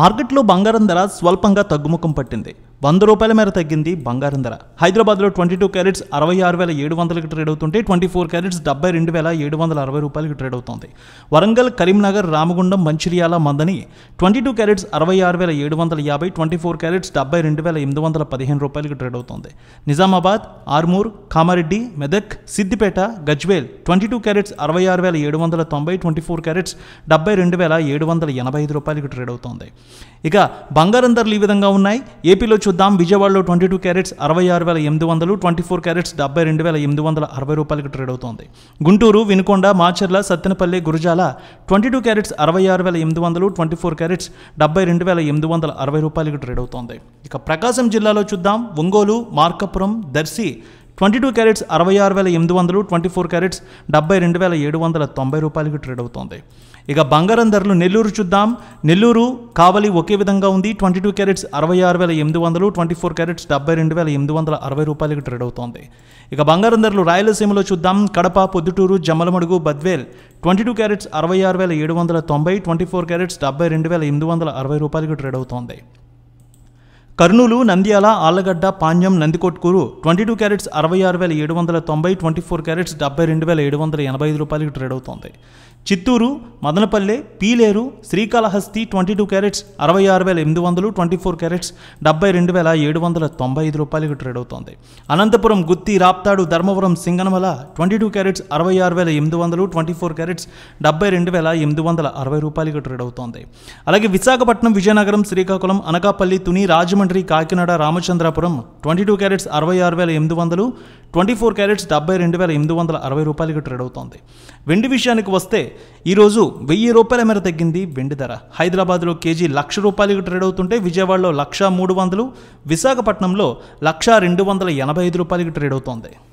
మార్కెట్లో బంగారం ధర స్వల్పంగా తగ్గుముఖం పట్టింది వంద రూపాయల మేర తగ్గింది బంగారం ధర హైదరాబాద్లో ట్వంటీ టూ క్యారెట్స్ అరవై ఆరు వేల ఏడు వందలకి ట్రేడ్ అవుతుంటే ట్వంటీ ఫోర్ క్యారెట్స్ డెబ్బై రెండు వేల ఏడు వందల అరవై రూపాయలకి ట్రేడ్ అవుతుంది వరంగల్ కరీంనగర్ రామగుండం మంచిర్యాల మందని ట్వంటీ టూ క్యారెట్స్ అరవై ఆరు వేల ఏడు వందల యాభై ట్వంటీ ఫోర్ క్యారెట్స్ డెబ్బై రెండు వేల ఎనిమిది వందల పదిహేను రూపాయలకి ట్రేడ్ అవుతుంది Nizamabad Armoor Kamareddy Medak Siddipet Gajwel twenty two carats అరవై ఆరు వేల ఏడు వందల తొంభై ట్వంటీ ఫోర్ క్యారెట్స్ డెబ్బై రెండు వేల ఏడు వందల ఎనభై ఐదు రూపాయలకి ట్రేడ్ అవుతుంది ఇక బంగారం ధరలు ఈ విధంగా ఉన్నాయి ఏపీలో చూద్దాం విజయవాడలో ట్వంటీ టూ క్యారెట్స్ అరవై ఆరు వేల ఎనిమిది వందలు ట్వంటీ ఫోర్ క్యారెట్స్ డెబ్బై రెండు వేల ఎనిమిది వందల అరవై రూపాయలకి ట్రేడ్ అవుతోంది Guntur Vinukonda Macherla Sattenapalli Gurazala twenty two carats అరవై ఆరు వేల ఎనిమిది వందలు ట్వంటీ ఫోర్ క్యారెట్స్ డెబ్బై రెండు వేల ఎనిమిది వందల అరవై రూపాయలకి ట్రేడ్ అవుతోంది ఇక ప్రకాశం జిల్లాలో చూద్దాం Ongole Markapuram Darsi twenty two carats అరవై ఆరు వేల ఎనిమిది వందలు ట్వంటీ ఫోర్ క్యారెట్స్ డెబ్బై రెండు వేల ఏడు వందల తొంభై రూపాయలకి ట్రేడ్ అవుతోంది ఇక బంగారం ధరలు నెల్లూరు చూద్దాం నెల్లూరు కావలి ఒకే విధంగా ఉంది ట్వంటీ టూ క్యారెట్స్ అరవై ఆరు వేల ఎనిమిది వందలు ట్వంటీ ఫోర్ క్యారెట్స్ డెబ్బై రెండు వేల ఎనిమిది వందల అరవై రూపాయలకి ట్రేడ్ అవుతోంది ఇక బంగారం ధరలు రాయలసీమలో చూద్దాం Kadapa Proddatur Jammalamadugu Badvel twenty two carats అరవై ఆరు వేల ఏడు వందల తొంభై ట్వంటీ ఫోర్ క్యారెట్స్ డెబ్బై రెండు వేల ఎనిమిది వందల అరవై రూపాయలకి ట్రేడ్ అవుతోంది Kurnool Nandyal Allagadda Panyam Nandikotkur twenty two carats అరవై ఆరు వేల ఏడు వందల తొంభై ట్వంటీ ఫోర్ క్యారెట్స్ డెబ్బై రెండు వేల ఏడు వందల ఎనభై ఐదు రూపాయలకి ట్రేడ్ అవుతోంది Chittoor Madanapalle Pileru Srikalahasti twenty two carats అరవై ఆరు వేల ఎనిమిది వందలు ట్వంటీ ఫోర్ క్యారెట్స్ డెబ్బై రెండు వేల ఏడు వందల తొంభై ఐదు రూపాయలకి ట్రేడ్ అవుతోంది Anantapur Gooty Raptadu Dharmavaram Singanamala twenty two carats అరవై ఆరు వేల ఎనిమిది వందలు ట్వంటీ ఫోర్ క్యారెట్స్ డెబ్బై రెండు వేల ఎనిమిది వందల అరవై రూపాయలకి ట్రేడ్ అవుతోంది అలాగే Visakhapatnam Vizianagaram Srikakulam Anakapalli Tuni Rajahmundry Rajahmundry Kakinada Ramachandrapuram twenty two carats అరవై ఆరు వేల ఎనిమిది వందలు ట్వంటీ ఫోర్ క్యారెట్స్ డెబ్బై రెండు వేల ఎనిమిది వందల అరవై రూపాయలకి ట్రేడ్ అవుతోంది వెండి విషయానికి వస్తే ఈరోజు వెయ్యి రూపాయల మేర తగ్గింది వెండి ధర హైదరాబాద్లో కేజీ లక్ష రూపాయలకి ట్రేడ్ అవుతుంటే విజయవాడలో లక్ష మూడు వందలు విశాఖపట్నంలో లక్ష రెండు వందల ఎనభై ఐదు రూపాయలకి ట్రేడ్ అవుతోంది